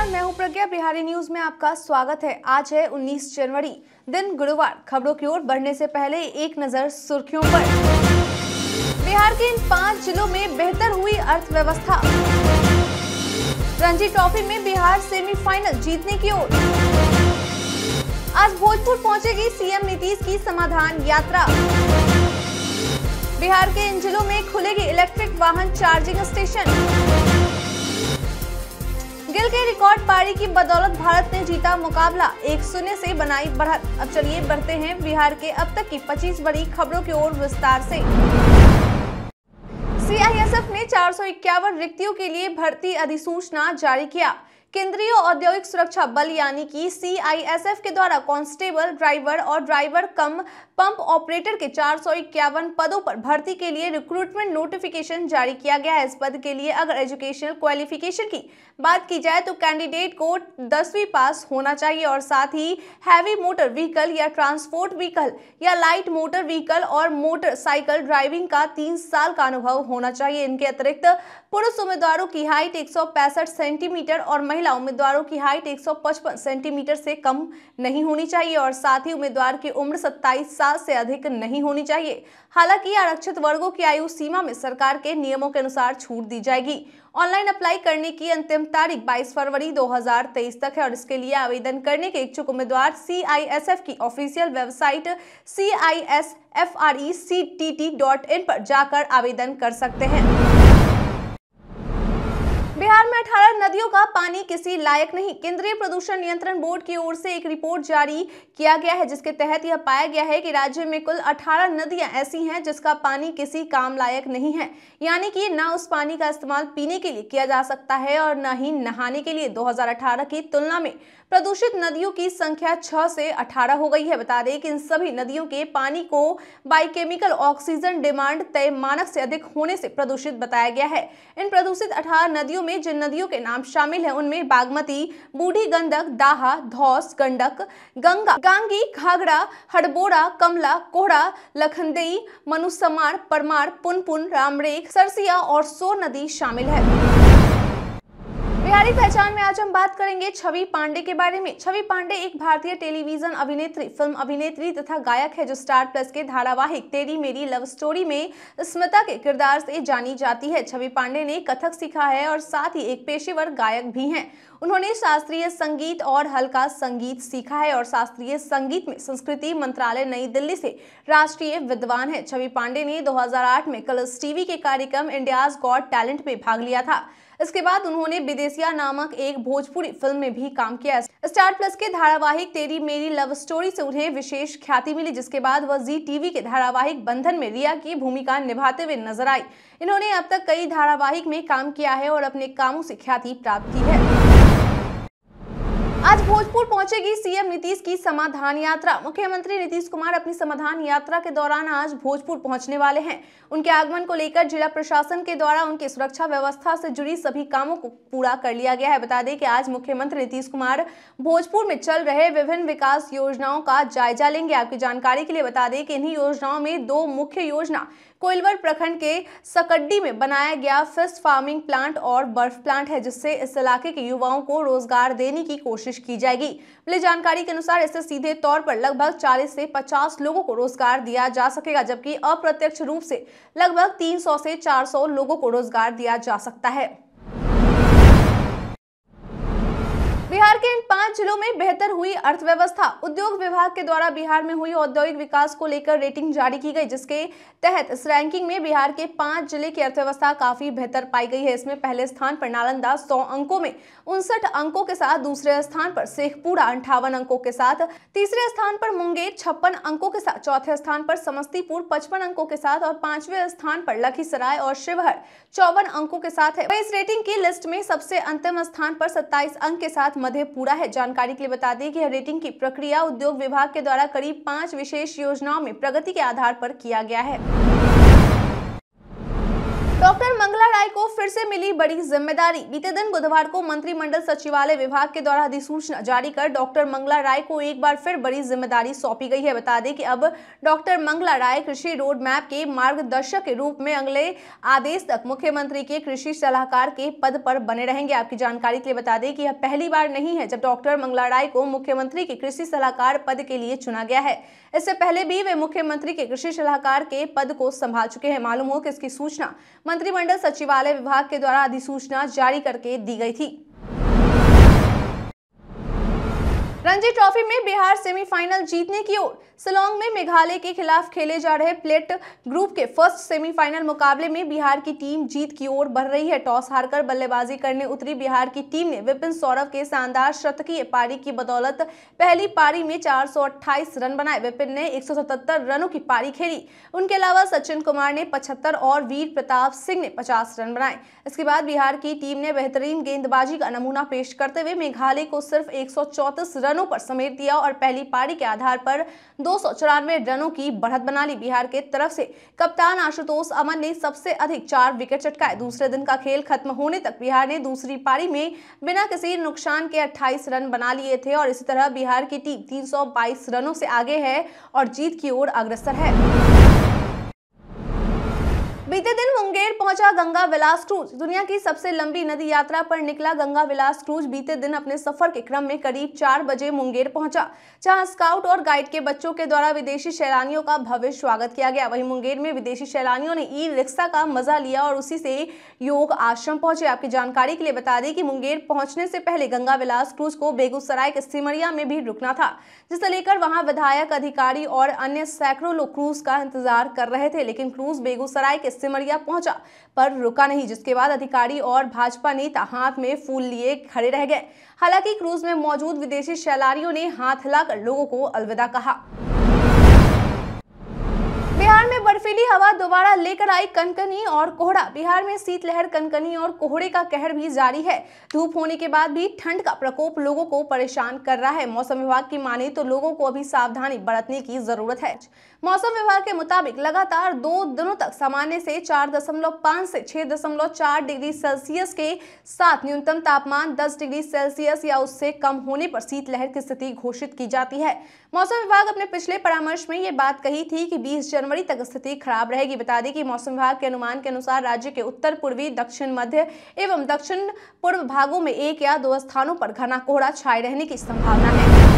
नमस्कार मैं हूं प्रज्ञा बिहारी न्यूज में आपका स्वागत है आज है 19 जनवरी दिन गुरुवार खबरों की ओर बढ़ने से पहले एक नजर सुर्खियों पर बिहार के इन पाँच जिलों में बेहतर हुई अर्थव्यवस्था रणजी ट्रॉफी में बिहार सेमीफाइनल जीतने की ओर आज भोजपुर पहुंचेगी सीएम नीतीश की समाधान यात्रा बिहार के इन जिलों में खुलेगी इलेक्ट्रिक वाहन चार्जिंग स्टेशन गिल के रिकॉर्ड पारी की बदौलत भारत ने जीता मुकाबला एक शून्य से बनाई बढ़त अब चलिए बढ़ते हैं बिहार के अब तक की 25 बड़ी खबरों की ओर विस्तार से सीआईएसएफ ने चार रिक्तियों के लिए भर्ती अधिसूचना जारी किया केंद्रीय औद्योगिक सुरक्षा बल यानी कि सीआईएसएफ के द्वारा कांस्टेबल ड्राइवर और ड्राइवर कम पंप ऑपरेटर के चार पदों पर भर्ती के लिए रिक्रूटमेंट नोटिफिकेशन जारी किया गया है इस पद के लिए अगर एजुकेशनल क्वालिफिकेशन की बात की जाए तो कैंडिडेट को दसवीं पास होना चाहिए और साथ ही हैवी मोटर व्हीकल या ट्रांसपोर्ट व्हीकल या लाइट मोटर व्हीकल और मोटरसाइकिल ड्राइविंग का तीन साल का अनुभव होना चाहिए इनके अतिरिक्त पुरुष उम्मीदवारों की हाइट एक सेंटीमीटर और महिला उम्मीदवारों की हाइट एक सेंटीमीटर से कम नहीं होनी चाहिए और साथ ही उम्मीदवार की उम्र सत्ताईस साल से अधिक नहीं होनी चाहिए हालांकि आरक्षित वर्गों की आयु सीमा में सरकार के नियमों के अनुसार छूट दी जाएगी ऑनलाइन अप्लाई करने की अंतिम तारीख 22 फरवरी 2023 तक है और इसके लिए आवेदन करने के इच्छुक उम्मीदवार सी की official website C I S F R E C T T dot in पर जाकर आवेदन कर सकते हैं बिहार में 18 नदियों का पानी किसी लायक नहीं केंद्रीय प्रदूषण नियंत्रण बोर्ड की ओर से एक रिपोर्ट जारी किया गया है जिसके तहत यह पाया गया है कि राज्य में कुल 18 नदियां ऐसी हैं जिसका पानी किसी काम लायक नहीं है यानी कि ना उस पानी का इस्तेमाल पीने के लिए किया जा सकता है और न ही नहाने के लिए दो की तुलना में प्रदूषित नदियों की संख्या 6 से 18 हो गई है बता दें कि इन सभी नदियों के पानी को बाइकेमिकल ऑक्सीजन डिमांड तय मानक से अधिक होने से प्रदूषित बताया गया है इन प्रदूषित अठारह नदियों में जिन नदियों के नाम शामिल है उनमें बागमती बूढ़ी गंडक दाहा धौस गंडक गंगा गांगी घाघरा हड़बोड़ा कमला कोहरा लखनदेई मनुसमार परमार पुनपुन रामरेख सरसिया और सोर नदी शामिल है बिहारी पहचान में आज हम बात करेंगे छवि पांडे के बारे में छवि पांडे एक भारतीय टेलीविजन अभिनेत्री फिल्म अभिनेत्री तथा गायक है जो स्टार प्लस के धारावाहिक तेरी मेरी लव स्टोरी में स्मिता के किरदार से जानी जाती है छवि पांडे ने कथक सीखा है और साथ ही एक पेशेवर गायक भी हैं उन्होंने शास्त्रीय संगीत और हल्का संगीत सीखा है और शास्त्रीय संगीत में संस्कृति मंत्रालय नई दिल्ली से राष्ट्रीय विद्वान है छवि पांडे ने दो में कलर्स टीवी के कार्यक्रम इंडियाज गॉड टैलेंट में भाग लिया था इसके बाद उन्होंने विदेशिया नामक एक भोजपुरी फिल्म में भी काम किया स्टार प्लस के धारावाहिक तेरी मेरी लव स्टोरी से उन्हें विशेष ख्याति मिली जिसके बाद वह जी टीवी के धारावाहिक बंधन में रिया की भूमिका निभाते हुए नजर आई इन्होंने अब तक कई धारावाहिक में काम किया है और अपने कामों से ख्याति प्राप्त की है आज भोजपुर पहुंचेगी सीएम नीतीश की समाधान यात्रा मुख्यमंत्री नीतीश कुमार अपनी समाधान यात्रा के दौरान आज भोजपुर पहुंचने वाले हैं उनके आगमन को लेकर जिला प्रशासन के द्वारा उनके सुरक्षा व्यवस्था से जुड़ी सभी कामों को पूरा कर लिया गया है बता दें कि आज मुख्यमंत्री नीतीश कुमार भोजपुर में चल रहे विभिन्न विकास योजनाओं का जायजा लेंगे आपकी जानकारी के लिए बता दें कि इन्हीं योजनाओं में दो मुख्य योजना कोइलवर प्रखंड के सकड्डी में बनाया गया फिश फार्मिंग प्लांट और बर्फ प्लांट है जिससे इस इलाके के युवाओं को रोजगार देने की कोशिश कोशिश की जाएगी मिली जानकारी के अनुसार इससे सीधे तौर पर लगभग 40 से 50 लोगों को रोजगार दिया जा सकेगा जबकि अप्रत्यक्ष रूप से लगभग 300 से 400 लोगों को रोजगार दिया जा सकता है बिहार के इन पांच जिलों में बेहतर हुई अर्थव्यवस्था उद्योग विभाग के द्वारा बिहार में हुई औद्योगिक विकास को लेकर रेटिंग जारी की गई जिसके तहत इस रैंकिंग में बिहार के पांच जिले की अर्थव्यवस्था काफी बेहतर पाई गई है इसमें पहले स्थान पर नालंदा 100 अंकों में उनसठ अंकों के साथ दूसरे स्थान पर शेखपुरा अंठावन अंकों के साथ तीसरे स्थान पर मुंगेर छप्पन अंकों के साथ चौथे स्थान पर समस्तीपुर पचपन अंकों के साथ और पांचवे स्थान पर लखीसराय और शिवहर चौवन अंकों के साथ है इस रेटिंग की लिस्ट में सबसे अंतिम स्थान पर सत्ताईस अंक के साथ मधेपुरा है जानकारी के लिए बता दें कि रेटिंग की प्रक्रिया उद्योग विभाग के द्वारा करीब पाँच विशेष योजनाओं में प्रगति के आधार पर किया गया है डॉक्टर मंगला राय को फिर से मिली बड़ी जिम्मेदारी बीते दिन बुधवार को मंत्रिमंडल सचिवालय विभाग के द्वारा अधिसूचना जारी कर डॉक्टर मंगला राय को एक बार फिर बड़ी जिम्मेदारी सौंपी गई है बता दें कि अब डॉक्टर मंगला राय कृषि रोड मैप के मार्गदर्शक के रूप में अगले आदेश तक मुख्यमंत्री के कृषि सलाहकार के पद पर बने रहेंगे आपकी जानकारी के लिए बता दें कि यह पहली बार नहीं है जब डॉक्टर मंगला राय को मुख्यमंत्री के कृषि सलाहकार पद के लिए चुना गया है इससे पहले भी वे मुख्यमंत्री के कृषि सलाहकार के पद को संभाल चुके हैं मालूम हो कि इसकी सूचना मंत्रिमंडल सचिवालय विभाग के द्वारा अधिसूचना जारी करके दी गई थी रणजी ट्रॉफी में बिहार सेमीफाइनल जीतने की ओर सिलोंग में मेघालय के खिलाफ खेले जा रहे प्लेट ग्रुप के फर्स्ट सेमीफाइनल मुकाबले में बिहार की टीम जीत की ओर बढ़ रही है टॉस हारकर बल्लेबाजी करने उतरी बिहार की टीम ने विपिन सौरभ के शानदार शतकीय पारी की बदौलत पहली पारी में चार रन बनाए विपिन ने एक रनों की पारी खेली उनके अलावा सचिन कुमार ने पचहत्तर और वीर प्रताप सिंह ने पचास रन बनाए इसके बाद बिहार की टीम ने बेहतरीन गेंदबाजी का नमूना पेश करते हुए मेघालय को सिर्फ एक रन रनों पर समेट दिया और पहली पारी के आधार पर दो रनों की बढ़त बना ली बिहार के तरफ से कप्तान आशुतोष अमन ने सबसे अधिक चार विकेट चटकाए दूसरे दिन का खेल खत्म होने तक बिहार ने दूसरी पारी में बिना किसी नुकसान के अट्ठाईस रन बना लिए थे और इसी तरह बिहार की टीम तीन रनों से आगे है और जीत की ओर अग्रसर है बीते दिन मुंगेर पहुंचा गंगा विलास क्रूज दुनिया की सबसे लंबी नदी यात्रा पर निकला गंगा विलास क्रूज बीते दिन अपने सफर के क्रम में करीब चार बजे मुंगेर पहुंचा जहां स्काउट और गाइड के बच्चों के द्वारा विदेशी सैलानियों का भव्य स्वागत किया गया वहीं मुंगेर में विदेशी सैलानियों ने ई रिक्शा का मजा लिया और उसी से योग आश्रम पहुंचे आपकी जानकारी के लिए बता दें कि मुंगेर पहुंचने से पहले गंगा विलास क्रूज को बेगूसराय के सिमरिया में भी रुकना था जिसे लेकर वहां विधायक अधिकारी और अन्य सैकड़ों लोग क्रूज का इंतजार कर रहे थे लेकिन क्रूज बेगूसराय के सिमरिया पहुंचा पर रुका नहीं जिसके बाद अधिकारी और भाजपा नेता हाथ में फूल लिए खड़े रह गए हालांकि क्रूज में मौजूद विदेशी सैलानियों ने हाथ हिलाकर लोगों को अलविदा कहा बिहार में बर्फीली हवा दोबारा लेकर आई कनकनी और कोहरा बिहार में शीतलहर कनकनी और कोहरे का कहर भी जारी है धूप होने के बाद भी ठंड का प्रकोप लोगों को परेशान कर रहा है मौसम विभाग की माने तो लोगों को अभी सावधानी बरतने की जरूरत है मौसम विभाग के मुताबिक लगातार दो दिनों तक सामान्य से चार दशमलव पाँच से छह दशमलव चार डिग्री सेल्सियस के साथ न्यूनतम तापमान दस डिग्री सेल्सियस या उससे कम होने पर शीतलहर की स्थिति घोषित की जाती है मौसम विभाग अपने पिछले परामर्श में ये बात कही थी कि 20 जनवरी तक स्थिति खराब रहेगी बता दें कि मौसम विभाग के अनुमान के अनुसार राज्य के उत्तर पूर्वी दक्षिण मध्य एवं दक्षिण पूर्व भागों में एक या दो स्थानों पर घना कोहरा छाये रहने की संभावना है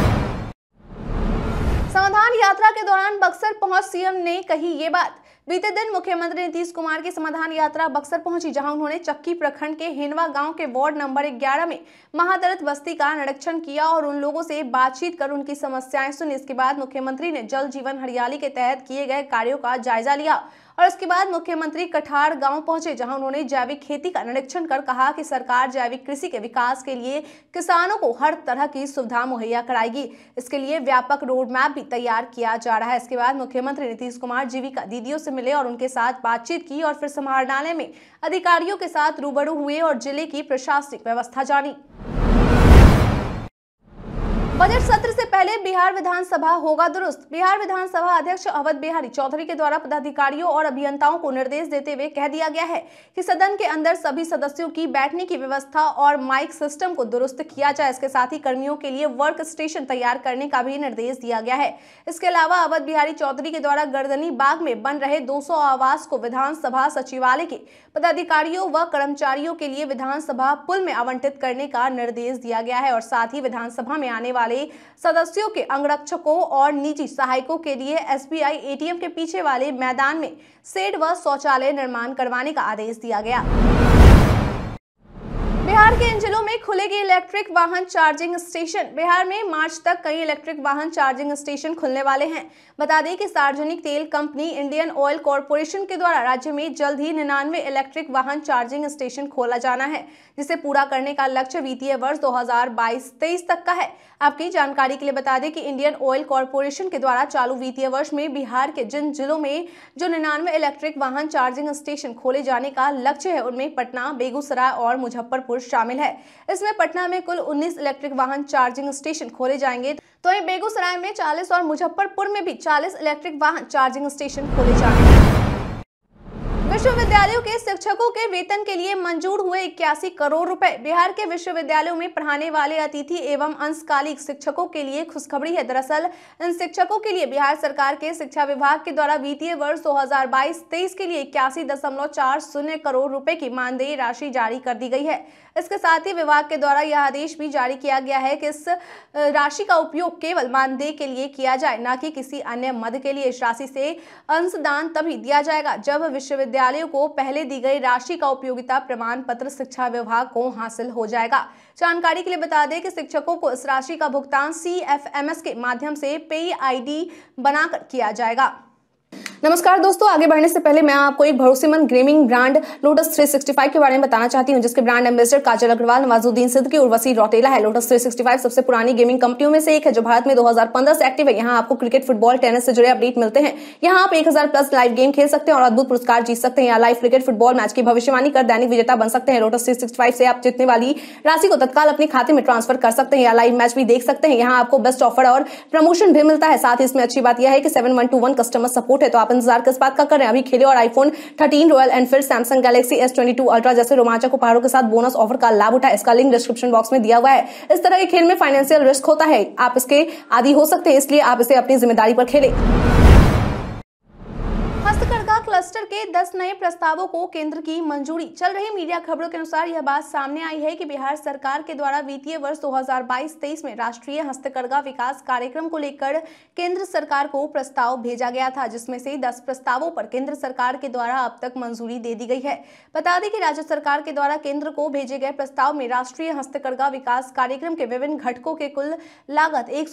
समाधान यात्रा के दौरान बक्सर पहुंच सीएम ने कही ये बात बीते दिन मुख्यमंत्री नीतीश कुमार की समाधान यात्रा बक्सर पहुंची जहां उन्होंने चक्की प्रखंड के हिनवा गांव के वार्ड नंबर 11 में महादलित बस्ती का निरीक्षण किया और उन लोगों से बातचीत कर उनकी समस्याएं सुनी इसके बाद मुख्यमंत्री ने जल जीवन हरियाली के तहत किए गए कार्यो का जायजा लिया और इसके बाद मुख्यमंत्री कठार गांव पहुंचे जहां उन्होंने जैविक खेती का निरीक्षण कर कहा कि सरकार जैविक कृषि के विकास के लिए किसानों को हर तरह की सुविधा मुहैया कराएगी इसके लिए व्यापक रोड मैप भी तैयार किया जा रहा है इसके बाद मुख्यमंत्री नीतीश कुमार जीविका दीदियों से मिले और उनके साथ बातचीत की और फिर समाहरणालय में अधिकारियों के साथ रूबरू हुए और जिले की प्रशासनिक व्यवस्था जानी बजट सत्र से पहले बिहार विधानसभा होगा दुरुस्त बिहार विधानसभा अध्यक्ष अवध बिहारी चौधरी के द्वारा पदाधिकारियों और अभियंताओं को निर्देश देते हुए कह दिया गया है कि सदन के अंदर सभी सदस्यों की बैठने की व्यवस्था और माइक सिस्टम को दुरुस्त किया जाए इसके साथ ही कर्मियों के लिए वर्क स्टेशन तैयार करने का भी निर्देश दिया गया है इसके अलावा अवध बिहारी चौधरी के द्वारा गर्दनी बाग में बन रहे दो आवास को विधानसभा सचिवालय के पदाधिकारियों व कर्मचारियों के लिए विधानसभा पुल में आवंटित करने का निर्देश दिया गया है और साथ ही विधानसभा में आने वाले वाले सदस्यों के अंगरक्षकों और निजी सहायकों के लिए एसबीआई एटीएम के पीछे वाले मैदान में सेड व शौचालय निर्माण करवाने का आदेश दिया गया बिहार के इन जिलों में खुलेगी इलेक्ट्रिक वाहन चार्जिंग स्टेशन बिहार में मार्च तक कई इलेक्ट्रिक वाहन चार्जिंग स्टेशन खुलने वाले हैं बता दें कि सार्वजनिक तेल कंपनी इंडियन ऑयल कॉरपोरेशन के द्वारा राज्य में जल्द ही निन्यानवे इलेक्ट्रिक वाहन चार्जिंग स्टेशन खोला जाना है जिसे पूरा करने का लक्ष्य वित्तीय वर्ष दो हजार तक का है आपकी जानकारी के लिए बता दें कि इंडियन ऑयल कॉरपोरेशन के द्वारा चालू वित्तीय वर्ष में बिहार के जिन जिलों में जो निन्यानवे इलेक्ट्रिक वाहन चार्जिंग स्टेशन खोले जाने का लक्ष्य है उनमें पटना बेगूसराय और मुजफ्फरपुर शामिल है इसमें पटना में कुल 19 इलेक्ट्रिक वाहन चार्जिंग स्टेशन खोले जाएंगे तो वहीं बेगूसराय में 40 और मुजफ्फरपुर में भी 40 इलेक्ट्रिक वाहन चार्जिंग स्टेशन खोले जाएंगे विश्वविद्यालयों के शिक्षकों के वेतन के लिए मंजूर हुए इक्यासी करोड़ रुपए बिहार के विश्वविद्यालयों में पढ़ाने वाले अतिथि एवं अंशकालिक शिक्षकों के लिए खुशखबरी है दरअसल इन शिक्षकों के लिए बिहार सरकार के शिक्षा विभाग के द्वारा वित्तीय वर्ष 2022-23 के लिए इक्यासी दशमलव चार शून्य करोड़ रुपए की मानदेय राशि जारी कर दी गई है इसके साथ ही विभाग के द्वारा यह आदेश भी जारी किया गया है कि इस राशि का उपयोग केवल मानदेय के लिए किया जाए न कि किसी अन्य मद के लिए इस राशि से अंशदान तभी दिया जाएगा जब विश्वविद्यालयों को पहले दी गई राशि का उपयोगिता प्रमाण पत्र शिक्षा विभाग को हासिल हो जाएगा जानकारी के लिए बता दें कि शिक्षकों को इस राशि का भुगतान सी के माध्यम से पे आई बनाकर किया जाएगा नमस्कार दोस्तों आगे बढ़ने से पहले मैं आपको एक भरोसेमंद गेमिंग ब्रांड लोटस 365 के बारे में बताना चाहती हूँ जिसके ब्रांड एम्बेसडर काजल अग्रवाल नवाजुद्दीन सिद्ध की उर्वशी रोटेला है लोटस 365 सबसे पुरानी गेमिंग कंपनियों में से एक है जो भारत में 2015 से एक्टिव है यहाँ आपको क्रिकेट फुटबॉल टेनिस से जुड़े अपडेट मिलते हैं यहाँ आप एक प्लस लाइव गेम खेल सकते हैं और अद्भुत पुरस्कार जीत सकते हैं यहाँ लाइव क्रिकेट फुटबॉल मैच की भविष्यवाणी कर दैनिक विजेता बन सकते हैं लोटस थ्री से आप जीतने वाली राशि को तत्काल अपने खाते में ट्रांसफर कर सकते हैं या लाइव मैच भी देख सकते हैं यहाँ आपको बेस्ट ऑफर और प्रमोशन भी मिलता है साथ ही इसमें अच्छी बात यह है कि सेवन कस्टमर सपोर्ट है तो आप इंतजार किस बात का कर रहे हैं अभी खेले और iPhone thirteen Royal Enfield Samsung Galaxy S Ultra जैसे रोमांचक उपहारों के साथ बोनस ऑफर का लाभ उठा इसका लिंक डिस्क्रिप्शन बॉक्स में दिया हुआ है इस तरह के खेल में फाइनेंशियल रिस्क होता है आप इसके आदि हो सकते हैं इसलिए आप इसे अपनी जिम्मेदारी पर खेले क्लस्टर के 10 नए प्रस्तावों को केंद्र की मंजूरी चल रही मीडिया खबरों के अनुसार यह बात सामने आई है कि बिहार सरकार के द्वारा वित्तीय वर्ष 2022-23 में राष्ट्रीय हस्तकरघा विकास कार्यक्रम को लेकर केंद्र सरकार को प्रस्ताव भेजा गया था जिसमें से 10 प्रस्तावों पर केंद्र सरकार के द्वारा अब तक मंजूरी दे दी गई है बता दें कि राज्य सरकार के द्वारा केंद्र को भेजे गए प्रस्ताव में राष्ट्रीय हस्तकरघा विकास कार्यक्रम के विभिन्न घटकों के कुल लागत एक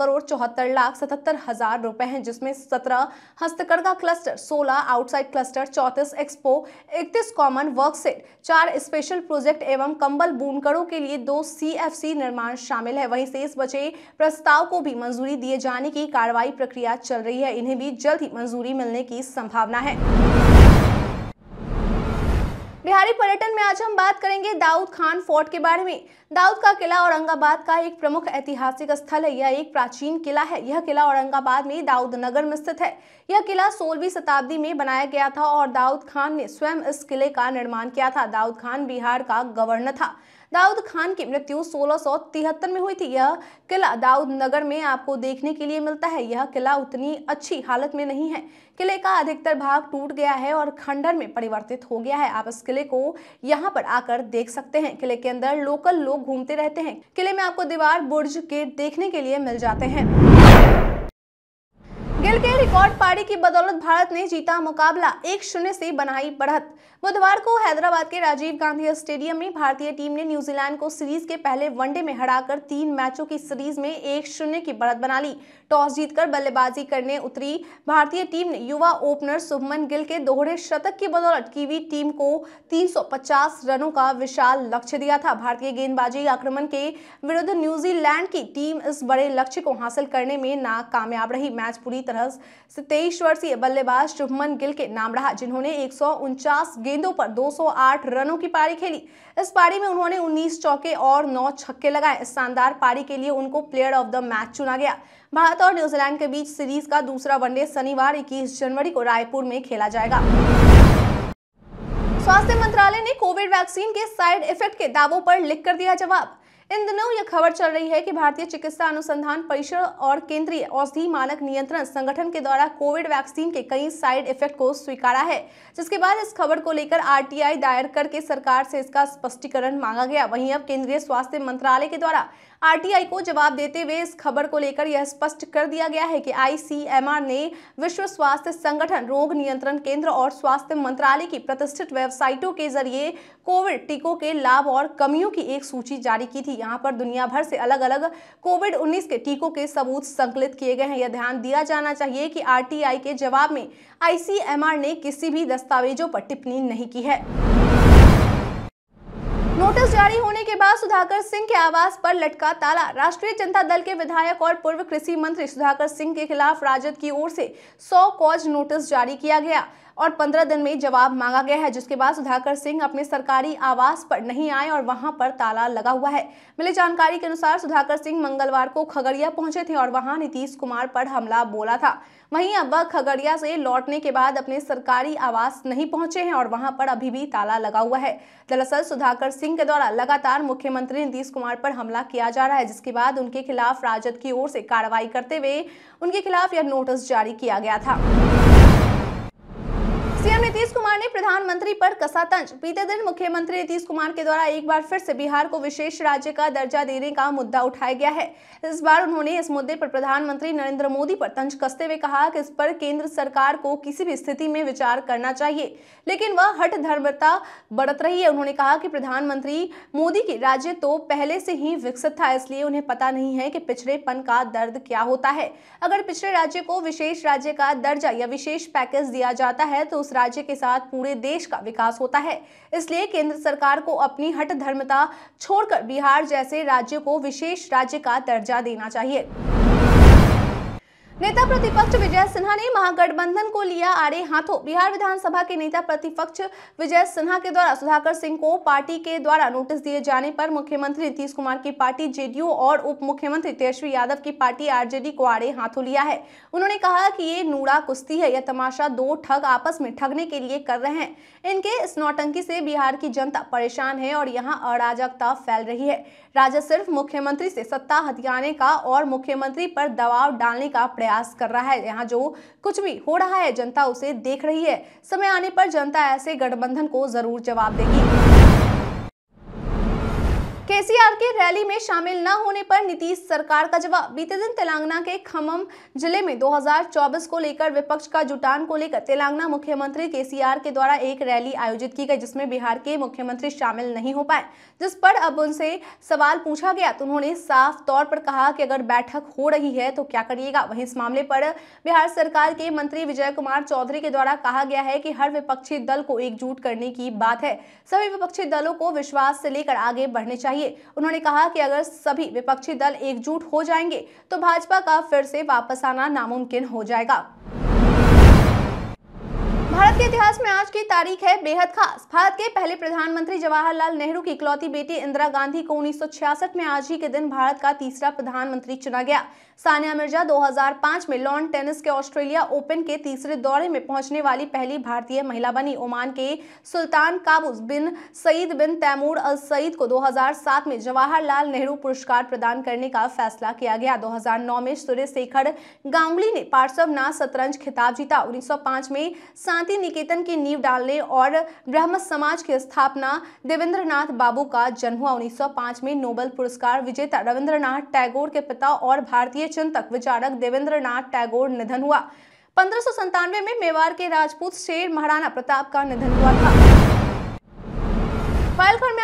करोड़ चौहत्तर लाख सतहत्तर हजार रुपए है जिसमें सत्रह हस्तकरघा क्लस्टर सोलह आउटसाइड क्लस्टर चौतीस एक्सपो इकतीस कॉमन वर्कसेट चार स्पेशल प्रोजेक्ट एवं कंबल बुनकरों के लिए दो सी निर्माण शामिल है वहीं शेष बचे प्रस्ताव को भी मंजूरी दिए जाने की कार्रवाई प्रक्रिया चल रही है इन्हें भी जल्द ही मंजूरी मिलने की संभावना है बिहारी पर्यटन में आज हम बात करेंगे दाऊद खान फोर्ट के बारे में दाऊद का किला औरंगाबाद का एक प्रमुख ऐतिहासिक स्थल है यह एक प्राचीन किला है यह किला औरंगाबाद में दाऊद नगर में स्थित है यह किला सोलहवीं शताब्दी में बनाया गया था और दाऊद खान ने स्वयं इस किले का निर्माण किया था दाऊद खान बिहार का गवर्नर था दाऊद खान की मृत्यु सोलह में हुई थी यह किला दाऊद नगर में आपको देखने के लिए मिलता है यह किला उतनी अच्छी हालत में नहीं है किले का अधिकतर भाग टूट गया है और खंडर में परिवर्तित हो गया है आप इस किले को यहाँ पर आकर देख सकते हैं किले के अंदर लोकल लोग घूमते रहते हैं किले में आपको दीवार बुर्ज गेट देखने के लिए मिल जाते हैं खेल के रिकॉर्ड पारी की बदौलत भारत ने जीता मुकाबला एक शून्य से बनाई बढ़त बुधवार को हैदराबाद के राजीव गांधी स्टेडियम में भारतीय टीम ने न्यूजीलैंड को सीरीज के पहले वनडे में हराकर तीन मैचों की सीरीज में एक शून्य की बढ़त बना ली टॉस जीतकर बल्लेबाजी करने उतरी भारतीय टीम ने युवा ओपनर सुभमन गिल के दोहरे शतक की बदौलत कीवी टीम को तीन रनों का विशाल लक्ष्य दिया था भारतीय गेंदबाजी आक्रमण के विरुद्ध न्यूजीलैंड की टीम इस बड़े लक्ष्य को हासिल करने में नाकामयाब रही मैच पूरी तरह प्लस सत्ताईस वर्षीय बल्लेबाज शुभमन गिल के नाम रहा जिन्होंने एक गेंदों पर 208 रनों की पारी खेली इस पारी में उन्होंने 19 चौके और 9 छक्के लगाए इस शानदार पारी के लिए उनको प्लेयर ऑफ द मैच चुना गया भारत और न्यूजीलैंड के बीच सीरीज का दूसरा वनडे शनिवार इक्कीस जनवरी को रायपुर में खेला जाएगा स्वास्थ्य मंत्रालय ने कोविड वैक्सीन के साइड इफेक्ट के दावों पर लिख कर दिया जवाब इन दिनों यह खबर चल रही है कि भारतीय चिकित्सा अनुसंधान परिषद और केंद्रीय औषधि मानक नियंत्रण संगठन के द्वारा कोविड वैक्सीन के कई साइड इफेक्ट को स्वीकारा है जिसके बाद इस खबर को लेकर आरटीआई दायर करके सरकार से इसका स्पष्टीकरण मांगा गया वहीं अब केंद्रीय स्वास्थ्य मंत्रालय के द्वारा आरटीआई को जवाब देते हुए इस खबर को लेकर यह स्पष्ट कर दिया गया है कि आईसीएमआर ने विश्व स्वास्थ्य संगठन रोग नियंत्रण केंद्र और स्वास्थ्य मंत्रालय की प्रतिष्ठित वेबसाइटों के जरिए कोविड टीकों के लाभ और कमियों की एक सूची जारी की थी यहाँ पर दुनिया भर से अलग अलग कोविड उन्नीस के टीकों के सबूत संकलित किए गए हैं यह ध्यान दिया जाना चाहिए कि आर के जवाब में आईसीएमआर ने किसी भी दस्तावेजों पर टिप्पणी नहीं की है नोटिस जारी होने के बाद सुधाकर सिंह के आवास पर लटका ताला राष्ट्रीय जनता दल के विधायक और पूर्व कृषि मंत्री सुधाकर सिंह के खिलाफ राजद की ओर से 100 कॉज नोटिस जारी किया गया और पंद्रह दिन में जवाब मांगा गया है जिसके बाद सुधाकर सिंह अपने सरकारी आवास पर नहीं आए और वहां पर ताला लगा हुआ है मिली जानकारी के अनुसार सुधाकर सिंह मंगलवार को खगड़िया पहुंचे थे और वहां नीतीश कुमार पर हमला बोला था वहीं अब वह खगड़िया से लौटने के बाद अपने सरकारी आवास नहीं पहुंचे हैं और वहां पर अभी भी ताला लगा हुआ है दरअसल सुधाकर सिंह के द्वारा लगातार मुख्यमंत्री नीतीश कुमार पर हमला किया जा रहा है जिसके बाद उनके खिलाफ राजद की ओर से कार्रवाई करते हुए उनके खिलाफ यह नोटिस जारी किया गया था gracias. नीतीश कुमार ने प्रधानमंत्री पर कसा तंज बीते दिन मुख्यमंत्री नीतीश कुमार के द्वारा एक बार फिर से बिहार को विशेष राज्य का दर्जा देने का मुद्दा उठाया गया है इस बार उन्होंने इस मुद्दे पर प्रधानमंत्री नरेंद्र मोदी पर तंज कसते हुए कहा कि इस पर केंद्र सरकार को किसी भी स्थिति में विचार करना चाहिए लेकिन वह हट धर्मता बरत रही है उन्होंने कहा कि प्रधानमंत्री मोदी के राज्य तो पहले से ही विकसित था इसलिए उन्हें पता नहीं है कि पिछड़ेपन का दर्द क्या होता है अगर पिछड़े राज्य को विशेष राज्य का दर्जा या विशेष पैकेज दिया जाता है तो उस राज्य के साथ पूरे देश का विकास होता है इसलिए केंद्र सरकार को अपनी हट धर्मता छोड़कर बिहार जैसे राज्य को विशेष राज्य का दर्जा देना चाहिए नेता प्रतिपक्ष विजय सिन्हा ने महागठबंधन को लिया आड़े हाथों बिहार विधानसभा के नेता प्रतिपक्ष विजय सिन्हा के द्वारा सुधाकर सिंह को पार्टी के द्वारा नोटिस दिए जाने पर मुख्यमंत्री नीतीश कुमार की पार्टी जेडीयू और उप मुख्यमंत्री तेजस्वी यादव की पार्टी आरजेडी को आड़े हाथों लिया है उन्होंने कहा कि ये नूड़ा कुश्ती है यह तमाशा दो ठग आपस में ठगने के लिए कर रहे हैं इनके इस नौटंकी से बिहार की जनता परेशान है और यहाँ अराजकता फैल रही है राजद सिर्फ मुख्यमंत्री से सत्ता हथियाने का और मुख्यमंत्री पर दबाव डालने का प्रयास कर रहा है यहाँ जो कुछ भी हो रहा है जनता उसे देख रही है समय आने पर जनता ऐसे गठबंधन को जरूर जवाब देगी केसीआर के रैली में शामिल न होने पर नीतीश सरकार का जवाब बीते दिन तेलंगाना के खमम जिले में 2024 को लेकर विपक्ष का जुटान को लेकर तेलंगाना मुख्यमंत्री केसीआर के द्वारा एक रैली आयोजित की गई जिसमें बिहार के मुख्यमंत्री शामिल नहीं हो पाए जिस पर अब उनसे सवाल पूछा गया तो उन्होंने साफ तौर पर कहा कि अगर बैठक हो रही है तो क्या करिएगा वहीं इस मामले पर बिहार सरकार के मंत्री विजय कुमार चौधरी के द्वारा कहा गया है कि हर विपक्षी दल को एकजुट करने की बात है सभी विपक्षी दलों को विश्वास से लेकर आगे बढ़ने चाहिए चाहिए उन्होंने कहा कि अगर सभी विपक्षी दल एकजुट हो जाएंगे तो भाजपा का फिर से वापस आना नामुमकिन हो जाएगा भारत के इतिहास में आज की तारीख है बेहद खास भारत के पहले प्रधानमंत्री जवाहरलाल नेहरू की इकलौती बेटी इंदिरा गांधी को 1966 में आज ही के दिन भारत का तीसरा प्रधानमंत्री चुना गया सानिया मिर्जा 2005 में लॉन टेनिस के ऑस्ट्रेलिया ओपन के तीसरे दौरे में पहुंचने वाली पहली भारतीय महिला बनी ओमान के सुल्तान काबूज बिन सईद बिन तैमूर अल सईद को दो में जवाहरलाल नेहरू पुरस्कार प्रदान करने का फैसला किया गया दो में सूर्य शेखर गांगुली ने पार्श्वनाथ शतरंज खिताब जीता उन्नीस में शांति निकेतन की नींव डालने और ब्रह्म समाज की स्थापना देवेंद्रनाथ बाबू का जन्म हुआ 1905 में नोबल पुरस्कार विजेता रविंद्रनाथ टैगोर के पिता और भारतीय चिंतक विचारक देवेंद्रनाथ टैगोर निधन हुआ पंद्रह में मेवाड़ के राजपूत शेर महाराणा प्रताप का निधन हुआ था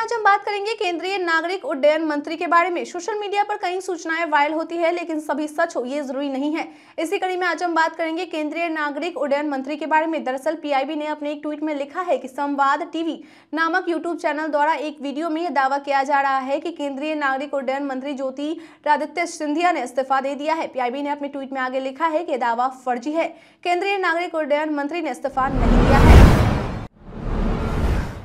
आज हम बात करेंगे केंद्रीय नागरिक उड्डयन मंत्री के बारे में सोशल मीडिया पर कई सूचनाएं वायरल होती है लेकिन सभी सच हो ये जरूरी नहीं है इसी कड़ी में आज हम बात करेंगे केंद्रीय नागरिक उड्डयन मंत्री के बारे में दरअसल पीआईबी ने अपने एक ट्वीट में लिखा है कि संवाद टीवी नामक यूट्यूब चैनल द्वारा एक वीडियो में यह दावा किया जा रहा है की केंद्रीय नागरिक उड्डयन मंत्री ज्योति आदित्य सिंधिया ने इस्तीफा दे दिया है पीआईबी ने अपने ट्वीट में आगे लिखा है की दावा फर्जी है केंद्रीय नागरिक उड्डयन मंत्री ने इस्तीफा नहीं दिया है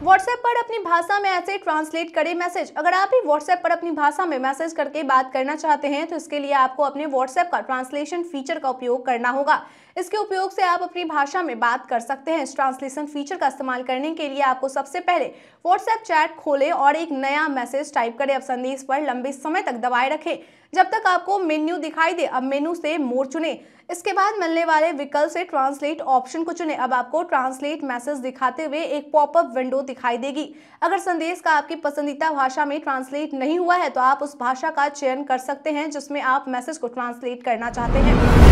व्हाट्सएप पर अपनी भाषा में ऐसे ट्रांसलेट करें मैसेज अगर आप भी व्हाट्सएप पर अपनी भाषा में मैसेज करके बात करना चाहते हैं तो इसके लिए आपको अपने व्हाट्सएप का ट्रांसलेशन फीचर का उपयोग करना होगा इसके उपयोग से आप अपनी भाषा में बात कर सकते हैं इस ट्रांसलेशन फीचर का इस्तेमाल करने के लिए आपको सबसे पहले व्हाट्सएप चैट खोलें और एक नया मैसेज टाइप करें अब संदेश पर लंबे समय तक दबाए रखें जब तक आपको मेन्यू दिखाई दे अब मेन्यू से मोड चुने इसके बाद मिलने वाले विकल्प से ट्रांसलेट ऑप्शन को चुने अब आपको ट्रांसलेट मैसेज दिखाते हुए एक पॉपअप विंडो दिखाई देगी अगर संदेश का आपकी पसंदीदा भाषा में ट्रांसलेट नहीं हुआ है तो आप उस भाषा का चयन कर सकते हैं जिसमें आप मैसेज को ट्रांसलेट करना चाहते हैं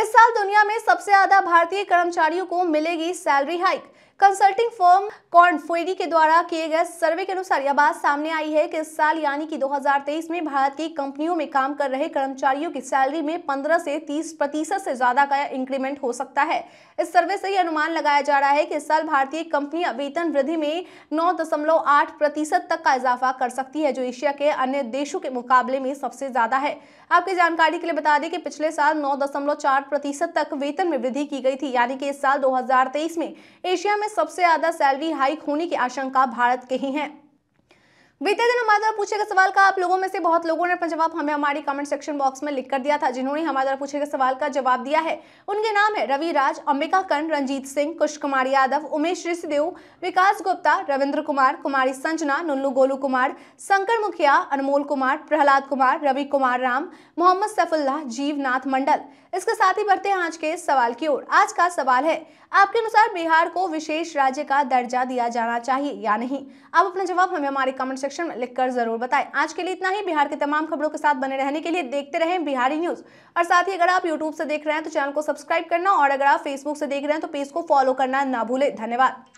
इस साल दुनिया में सबसे ज्यादा भारतीय कर्मचारियों को मिलेगी salary hike consulting firm Korn Ferry के द्वारा किए गए सर्वे के अनुसार यह बात सामने आई है कि इस साल यानी कि 2023 में भारत की कंपनियों में काम कर रहे कर्मचारियों की सैलरी में 15 से 30 प्रतिशत से ज्यादा का इंक्रीमेंट हो सकता है इस सर्वे से यह अनुमान लगाया जा रहा है कि इस साल भारतीय कंपनियां वेतन वृद्धि में नौ प्रतिशत तक का इजाफा कर सकती है जो एशिया के अन्य देशों के मुकाबले में सबसे ज्यादा है आपकी जानकारी के लिए बता दें कि पिछले साल नौ प्रतिशत तक वेतन में वृद्धि की गई थी यानी कि इस साल 2023 में एशिया में सबसे ज्यादा सैलरी हाइक होने की आशंका भारत के ही है बीते दिन हमारे द्वारा पूछे गए सवाल का आप लोगों में से बहुत लोगों ने अपना जवाब हमें हमारी कमेंट सेक्शन बॉक्स में लिख कर दिया था जिन्होंने हमारे द्वारा पूछे गए सवाल का जवाब दिया है उनके नाम है रवि राज अंबिका कर्ण रंजीत सिंह कुश कुमार यादव उमेश ऋषिदेव विकास गुप्ता रविंद्र कुमार कुमारी संजना नुल्लू गोलू कुमार शंकर मुखिया अनमोल कुमार प्रहलाद कुमार रवि कुमार राम मोहम्मद सैफुल्ला जीवनाथ मंडल इसके साथ ही बढ़ते हैं आज के सवाल की ओर आज का सवाल है आपके अनुसार बिहार को विशेष राज्य का दर्जा दिया जाना चाहिए या नहीं आप अपना जवाब हमें हमारे कमेंट सेक्शन में लिखकर जरूर बताएं आज के लिए इतना ही बिहार के तमाम खबरों के साथ बने रहने के लिए देखते रहें बिहारी न्यूज और साथ ही अगर आप यूट्यूब से देख रहे हैं तो चैनल को सब्सक्राइब करना और अगर आप फेसबुक से देख रहे हैं तो पेज को फॉलो करना ना भूले धन्यवाद